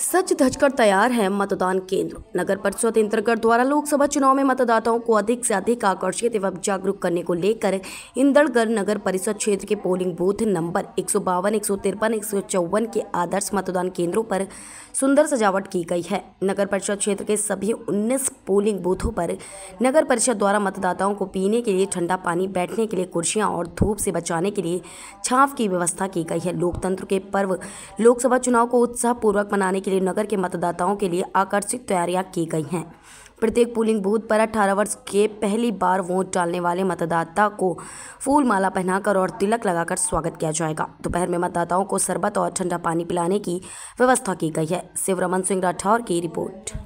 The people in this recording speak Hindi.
सच धजकर तैयार है मतदान केंद्र नगर परिषद इंद्रगढ़ द्वारा लोकसभा चुनाव में मतदाताओं को अधिक से अधिक आकर्षित एवं जागरूक करने को लेकर इंद्रगढ़ नगर परिषद क्षेत्र के पोलिंग बूथ नंबर एक सौ बावन एक सौ तिरपन एक सौ चौवन के आदर्श मतदान केंद्रों पर सुंदर सजावट की गई है नगर परिषद क्षेत्र के सभी उन्नीस पोलिंग बूथों पर नगर परिषद द्वारा मतदाताओं को पीने के लिए ठंडा पानी बैठने के लिए कुर्सियाँ और धूप से बचाने के लिए छाप की व्यवस्था की गई है लोकतंत्र के पर्व लोकसभा चुनाव को उत्साहपूर्वक मनाने के लिए नगर के मतदाताओं के लिए आकर्षक तैयारियां की गई हैं प्रत्येक पोलिंग बूथ पर 18 वर्ष के पहली बार वोट डालने वाले मतदाता को फूल माला पहनाकर और तिलक लगाकर स्वागत किया जाएगा दोपहर में मतदाताओं को शरबत और ठंडा पानी पिलाने की व्यवस्था की गई है शिवरमन सिंह राठौर की रिपोर्ट